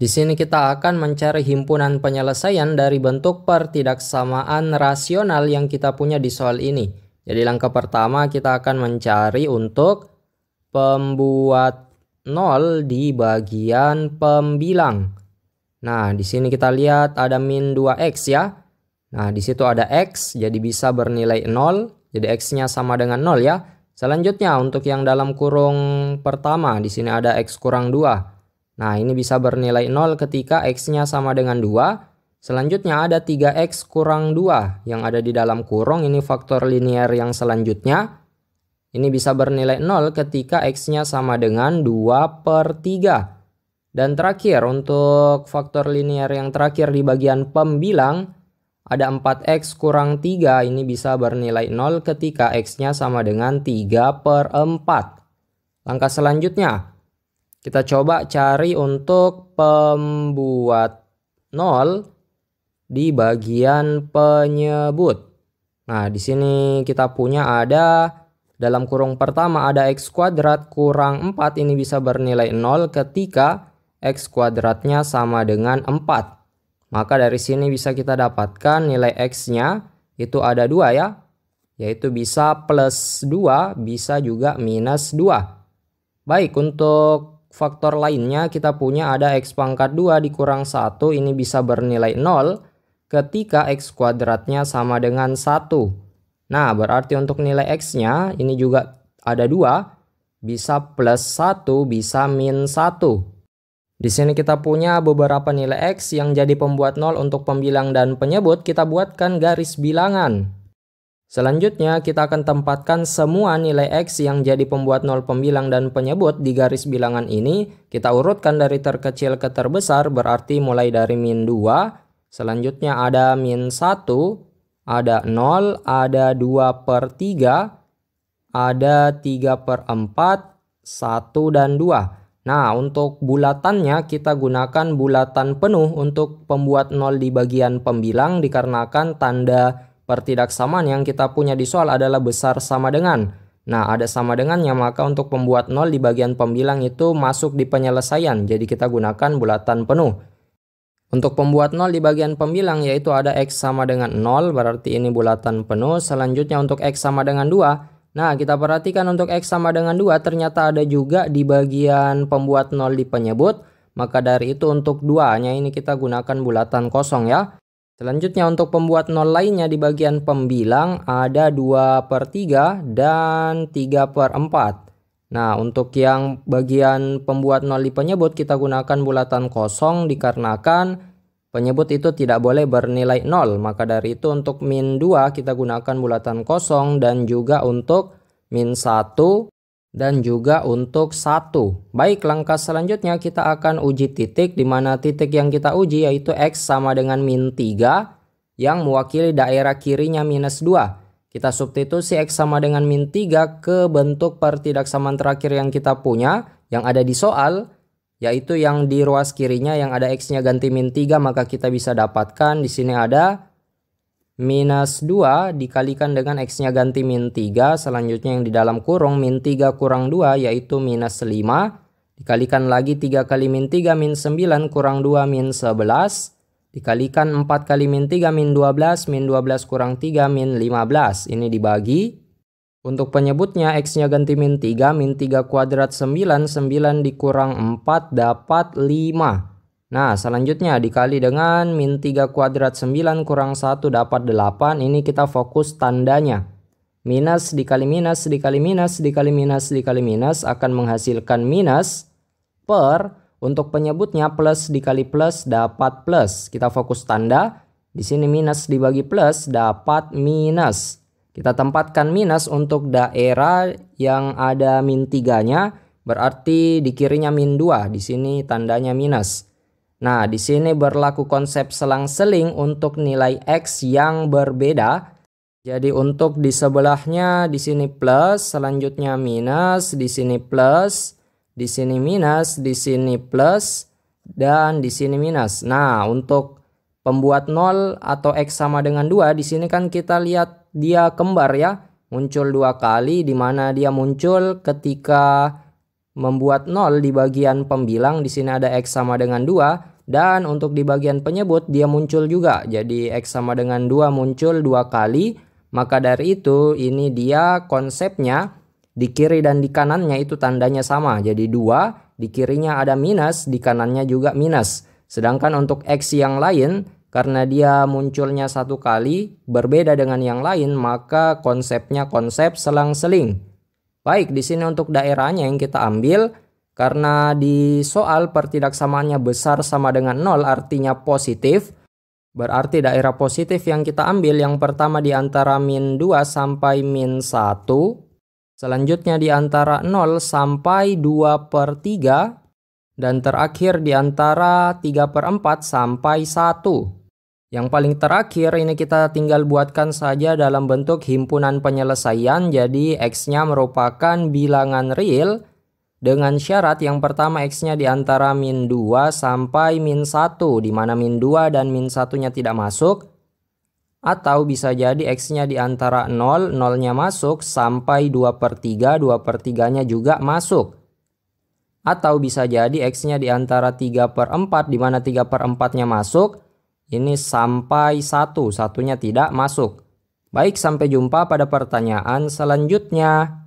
Di sini kita akan mencari himpunan penyelesaian dari bentuk pertidaksamaan rasional yang kita punya di soal ini. Jadi langkah pertama kita akan mencari untuk pembuat nol di bagian pembilang. Nah, di sini kita lihat ada min 2x ya. Nah, di situ ada x jadi bisa bernilai 0. Jadi x-nya sama dengan 0 ya. Selanjutnya untuk yang dalam kurung pertama di sini ada x kurang 2. Nah, ini bisa bernilai 0 ketika X-nya sama dengan 2. Selanjutnya ada 3X kurang 2 yang ada di dalam kurung. Ini faktor linear yang selanjutnya. Ini bisa bernilai 0 ketika X-nya sama dengan 2 per 3. Dan terakhir, untuk faktor linear yang terakhir di bagian pembilang, ada 4X kurang 3. Ini bisa bernilai 0 ketika X-nya sama dengan 3 per 4. Langkah selanjutnya, kita coba cari untuk pembuat nol di bagian penyebut. Nah, di sini kita punya ada dalam kurung pertama ada x kuadrat kurang 4 ini bisa bernilai 0 ketika x kuadratnya sama dengan 4. Maka dari sini bisa kita dapatkan nilai x-nya itu ada dua ya, yaitu bisa plus 2, bisa juga minus 2. Baik, untuk faktor lainnya kita punya ada x pangkat 2 dikurang 1 ini bisa bernilai 0 ketika x kuadratnya sama dengan 1. Nah, berarti untuk nilai x-nya ini juga ada 2, bisa plus 1, bisa min 1. Di sini kita punya beberapa nilai x yang jadi pembuat 0 untuk pembilang dan penyebut, kita buatkan garis bilangan. Selanjutnya, kita akan tempatkan semua nilai X yang jadi pembuat nol pembilang dan penyebut di garis bilangan ini. Kita urutkan dari terkecil ke terbesar, berarti mulai dari min 2. Selanjutnya ada min 1, ada 0, ada 2 per 3, ada 3 per 4, 1 dan 2. Nah, untuk bulatannya kita gunakan bulatan penuh untuk pembuat nol di bagian pembilang dikarenakan tanda Pertidaksamaan yang kita punya di soal adalah besar sama dengan. Nah, ada sama dengannya maka untuk pembuat nol di bagian pembilang itu masuk di penyelesaian. Jadi kita gunakan bulatan penuh. Untuk pembuat nol di bagian pembilang yaitu ada X sama dengan 0 berarti ini bulatan penuh. Selanjutnya untuk X sama dengan 2. Nah kita perhatikan untuk X sama dengan 2 ternyata ada juga di bagian pembuat nol di penyebut. Maka dari itu untuk 2 nya ini kita gunakan bulatan kosong ya. Selanjutnya untuk pembuat nol lainnya di bagian pembilang ada 2 per 3 dan 3 per 4. Nah untuk yang bagian pembuat nol di penyebut kita gunakan bulatan kosong dikarenakan penyebut itu tidak boleh bernilai nol. Maka dari itu untuk min 2 kita gunakan bulatan kosong dan juga untuk min 1 dan juga untuk satu. Baik, langkah selanjutnya kita akan uji titik di mana titik yang kita uji yaitu X sama dengan min tiga, yang mewakili daerah kirinya minus dua. Kita substitusi X sama dengan min tiga ke bentuk pertidaksamaan terakhir yang kita punya yang ada di soal yaitu yang di ruas kirinya yang ada X-nya ganti min 3 maka kita bisa dapatkan di sini ada minus 2 dikalikan dengan X-nya ganti min 3, selanjutnya yang di dalam kurung min 3 kurang 2 yaitu minus 5, dikalikan lagi 3 kali min 3 min 9 kurang 2 min 11, dikalikan 4 kali min 3 min 12, min 12 kurang 3 min 15, ini dibagi. Untuk penyebutnya X-nya ganti min 3, min 3 kuadrat 9, 9 dikurang 4 dapat 5. Nah, selanjutnya dikali dengan min 3 kuadrat 9 kurang 1 dapat 8. Ini kita fokus tandanya. Minus dikali minus dikali minus dikali minus dikali minus akan menghasilkan minus per untuk penyebutnya plus dikali plus dapat plus. Kita fokus tanda. Di sini minus dibagi plus dapat minus. Kita tempatkan minus untuk daerah yang ada min 3-nya berarti di kirinya min 2. Di sini tandanya minus. Nah, di sini berlaku konsep selang-seling untuk nilai X yang berbeda. Jadi untuk di sebelahnya di sini plus, selanjutnya minus, di sini plus, di sini minus, di sini plus, dan di sini minus. Nah, untuk pembuat 0 atau X sama dengan 2, di sini kan kita lihat dia kembar ya. Muncul dua kali, di mana dia muncul ketika membuat 0 di bagian pembilang. Di sini ada X sama dengan 2 dan untuk di bagian penyebut dia muncul juga. Jadi X sama dengan 2 muncul dua kali. Maka dari itu ini dia konsepnya di kiri dan di kanannya itu tandanya sama. Jadi dua di kirinya ada minus, di kanannya juga minus. Sedangkan untuk X yang lain karena dia munculnya satu kali berbeda dengan yang lain maka konsepnya konsep selang-seling. Baik, di sini untuk daerahnya yang kita ambil karena di soal pertidaksamaannya besar sama dengan 0 artinya positif, berarti daerah positif yang kita ambil yang pertama di antara min 2 sampai min 1, selanjutnya di antara 0 sampai 2 per 3, dan terakhir di antara 3 per 4 sampai 1. Yang paling terakhir ini kita tinggal buatkan saja dalam bentuk himpunan penyelesaian jadi X-nya merupakan bilangan real dengan syarat yang pertama X-nya di antara min 2 sampai min 1, di mana min 2 dan min 1-nya tidak masuk, atau bisa jadi X-nya di antara 0, 0-nya masuk, sampai 2 per 3, 2 per 3-nya juga masuk. Atau bisa jadi X-nya di antara 3 per 4, di mana 3 per 4-nya masuk, ini sampai 1, 1-nya tidak masuk. Baik, sampai jumpa pada pertanyaan selanjutnya.